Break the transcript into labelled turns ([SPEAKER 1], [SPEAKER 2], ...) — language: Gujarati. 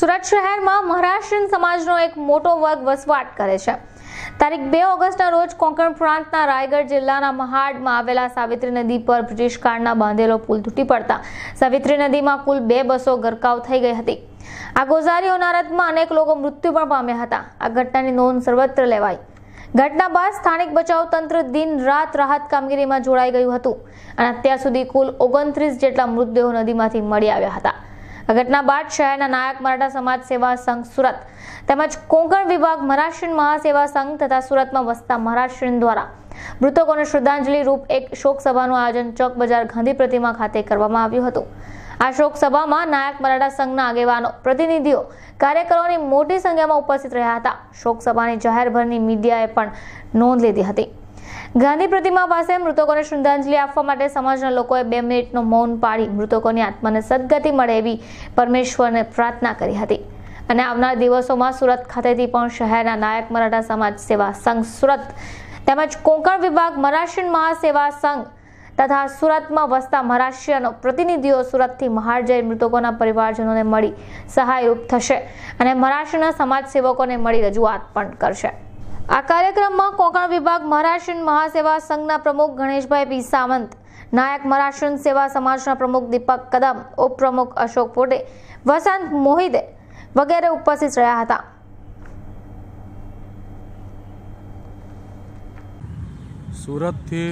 [SPEAKER 1] સુરત શહેરમાં મહારાષ્ટ્રીયન સમાજનો એક મોટો વર્ગ વસવાટ કરે છે તારીખ બે ઓગસ્ટના રોજ કોંકણ પ્રાંતના રાયગઢ જિલ્લાના મહાડમાં આવેલા સાવિત્રી નદી પર બ્રિટિશ કાળના બાંધેલો પુલ તૂટી પડતા સાવિત્રી નદીમાં કુલ બે બસો ગરકાવ થઈ ગઈ હતી આ ગોઝારી ઓનારતમાં અનેક લોકો મૃત્યુ પણ પામ્યા હતા આ ઘટનાની નોંધ સર્વત્ર લેવાઈ ઘટના બાદ સ્થાનિક બચાવ તંત્ર દિન રાત રાહત કામગીરીમાં જોડાઈ ગયું હતું અને અત્યાર સુધી કુલ ઓગણત્રીસ જેટલા મૃતદેહો નદીમાંથી મળી આવ્યા હતા આ ઘટના બાદ શહેરના નાયક મરાઠા સમાજ સેવા સંઘ સુરત તેમજ કોંકણ વિભાગ મહારાષ્ટ્રીયન મહાસેવા સંઘ તથા સુરતમાં વસતા મહારાષ્ટ્રીયન દ્વારા મૃતકોને શ્રદ્ધાંજલિ રૂપ એક શોક સભાનું આયોજન ચોક બજાર ગાંધી પ્રતિમા ખાતે કરવામાં આવ્યું હતું આ શોક સભામાં નાયક મરાઠા સંઘના આગેવાનો પ્રતિનિધિઓ કાર્યકરોની મોટી સંખ્યામાં ઉપસ્થિત રહ્યા હતા શોક સભાની જાહેરભરની મીડિયાએ પણ નોંધ લીધી હતી ગાંધી પ્રતિમા પાસે મૃતકોને શ્રદ્ધાંજલિ આપવા માટે સમાજના લોકોએ બે મિનિટનો મૌન પાડી મૃતકોની આત્માને સદગતિ મળે એવી પરમેશ્વરને પ્રાર્થના કરી હતી અને આવનાર દિવસોમાં સુરત ખાતેથી પણ શહેરના નાયક મરાઠા સમાજ સેવા સંઘ સુરત તેમજ કોંકણ વિભાગ મરાશિયન મહાસેવા સંઘ તથા સુરતમાં વસતા મહારાષ્ટ્રીયનો પ્રતિનિધિઓ સુરતથી મહાર જઈ મૃતકોના પરિવારજનોને મળી સહાયરૂપ થશે અને મહારાષ્ટ્રના સમાજ સેવકોને મળી રજૂઆત પણ કરશે આ કાર્યક્રમમાં કોંકણ વિભાગ મહારાષ્ટ્રીયન મહાસેવા સંઘના પ્રમુખ ગણેશભાઈ પી સાવંત નાયક મહારાષ્ટ્રીયન સેવા સમાજના પ્રમુખ દીપક કદમ ઉપપ્રમુખ અશોક પોટે વસંત મોહિદે વગેરે ઉપસ્થિત રહ્યા હતા સુરતથી